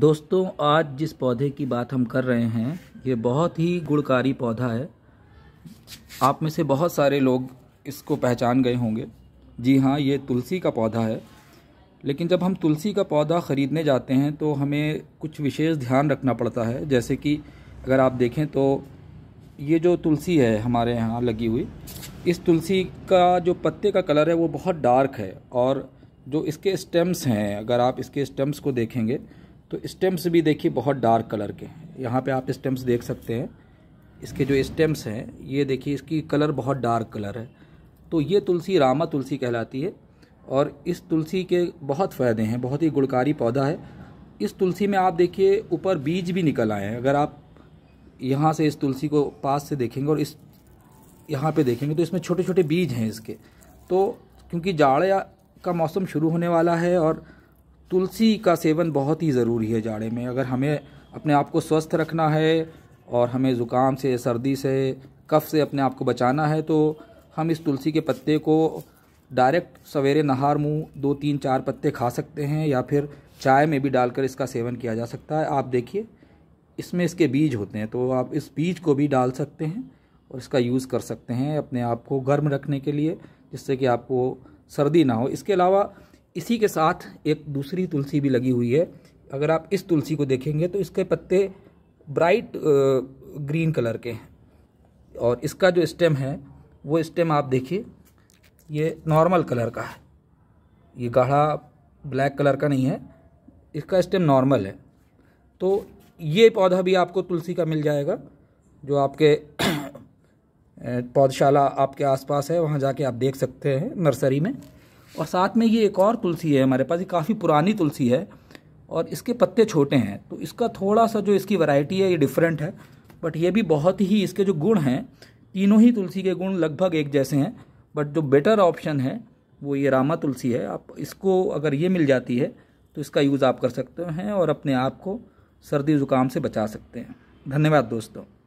दोस्तों आज जिस पौधे की बात हम कर रहे हैं ये बहुत ही गुणकारी पौधा है आप में से बहुत सारे लोग इसको पहचान गए होंगे जी हाँ ये तुलसी का पौधा है लेकिन जब हम तुलसी का पौधा ख़रीदने जाते हैं तो हमें कुछ विशेष ध्यान रखना पड़ता है जैसे कि अगर आप देखें तो ये जो तुलसी है हमारे यहाँ लगी हुई इस तुलसी का जो पत्ते का कलर है वो बहुत डार्क है और जो इसके स्टेम्स हैं अगर आप इसके स्टेम्स को देखेंगे तो स्टेम्स भी देखिए बहुत डार्क कलर के हैं यहाँ पे आप स्टेम्स देख सकते हैं इसके जो स्टेम्स हैं ये देखिए इसकी कलर बहुत डार्क कलर है तो ये तुलसी रामा तुलसी कहलाती है और इस तुलसी के बहुत फ़ायदे हैं बहुत ही गुड़कारी पौधा है इस तुलसी में आप देखिए ऊपर बीज भी निकल आए हैं अगर आप यहाँ से इस तुलसी को पास से देखेंगे और इस यहाँ पे देखेंगे तो इसमें छोटे छोटे बीज हैं इसके तो क्योंकि जाड़े का मौसम शुरू होने वाला है और तुलसी का सेवन बहुत ही ज़रूरी है जाड़े में अगर हमें अपने आप को स्वस्थ रखना है और हमें ज़ुकाम से सर्दी से कफ से अपने आप को बचाना है तो हम इस तुलसी के पत्ते को डायरेक्ट सवेरे नहार मुँह दो तीन चार पत्ते खा सकते हैं या फिर चाय में भी डालकर इसका सेवन किया जा सकता है आप देखिए इसमें इसके बीज होते हैं तो आप इस बीज को भी डाल सकते हैं और इसका यूज़ कर सकते हैं अपने आप को गर्म रखने के लिए जिससे कि आपको सर्दी ना हो इसके अलावा इसी के साथ एक दूसरी तुलसी भी लगी हुई है अगर आप इस तुलसी को देखेंगे तो इसके पत्ते ब्राइट ग्रीन कलर के हैं और इसका जो स्टेम है वो स्टेम आप देखिए ये नॉर्मल कलर का है ये गाढ़ा ब्लैक कलर का नहीं है इसका स्टेम नॉर्मल है तो ये पौधा भी आपको तुलसी का मिल जाएगा जो आपके पौधशाला आपके आसपास है वहाँ जाके आप देख सकते हैं नर्सरी में और साथ में ये एक और तुलसी है हमारे पास ये काफ़ी पुरानी तुलसी है और इसके पत्ते छोटे हैं तो इसका थोड़ा सा जो इसकी वैरायटी है ये डिफरेंट है बट ये भी बहुत ही इसके जो गुण हैं तीनों ही तुलसी के गुण लगभग एक जैसे हैं बट जो बेटर ऑप्शन है वो ये रामा तुलसी है आप इसको अगर ये मिल जाती है तो इसका यूज़ आप कर सकते हैं और अपने आप को सर्दी ज़ुकाम से बचा सकते हैं धन्यवाद दोस्तों